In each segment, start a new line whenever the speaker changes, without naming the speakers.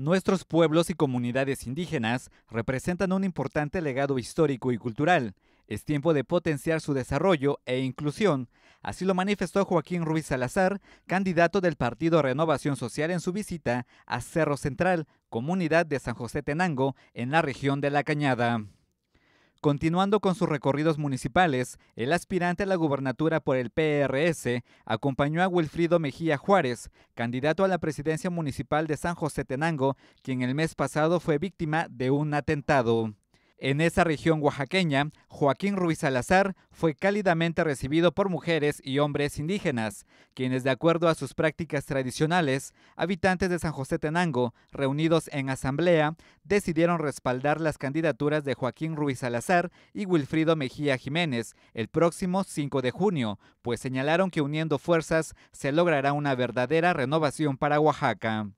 Nuestros pueblos y comunidades indígenas representan un importante legado histórico y cultural. Es tiempo de potenciar su desarrollo e inclusión. Así lo manifestó Joaquín Ruiz Salazar, candidato del Partido Renovación Social en su visita a Cerro Central, comunidad de San José Tenango, en la región de La Cañada. Continuando con sus recorridos municipales, el aspirante a la gubernatura por el PRS acompañó a Wilfrido Mejía Juárez, candidato a la presidencia municipal de San José Tenango, quien el mes pasado fue víctima de un atentado. En esa región oaxaqueña, Joaquín Ruiz Salazar fue cálidamente recibido por mujeres y hombres indígenas, quienes de acuerdo a sus prácticas tradicionales, habitantes de San José Tenango, reunidos en asamblea, decidieron respaldar las candidaturas de Joaquín Ruiz Salazar y Wilfrido Mejía Jiménez el próximo 5 de junio, pues señalaron que uniendo fuerzas se logrará una verdadera renovación para Oaxaca.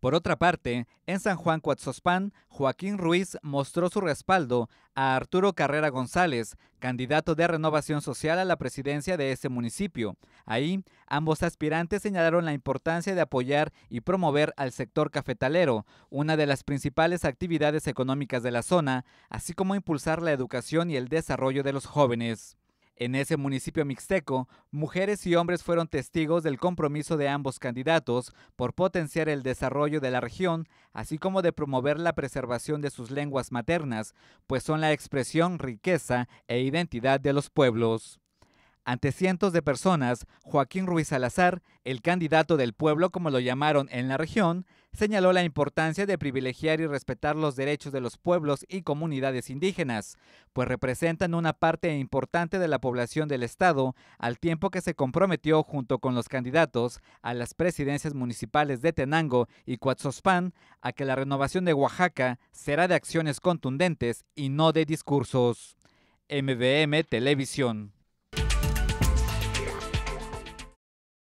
Por otra parte, en San Juan Coatzospan, Joaquín Ruiz mostró su respaldo a Arturo Carrera González, candidato de Renovación Social a la presidencia de ese municipio. Ahí, ambos aspirantes señalaron la importancia de apoyar y promover al sector cafetalero, una de las principales actividades económicas de la zona, así como impulsar la educación y el desarrollo de los jóvenes. En ese municipio mixteco, mujeres y hombres fueron testigos del compromiso de ambos candidatos por potenciar el desarrollo de la región, así como de promover la preservación de sus lenguas maternas, pues son la expresión, riqueza e identidad de los pueblos. Ante cientos de personas, Joaquín Ruiz Salazar, el candidato del pueblo como lo llamaron en la región, señaló la importancia de privilegiar y respetar los derechos de los pueblos y comunidades indígenas, pues representan una parte importante de la población del Estado, al tiempo que se comprometió junto con los candidatos a las presidencias municipales de Tenango y Cuatzospan a que la renovación de Oaxaca será de acciones contundentes y no de discursos. MBM Televisión.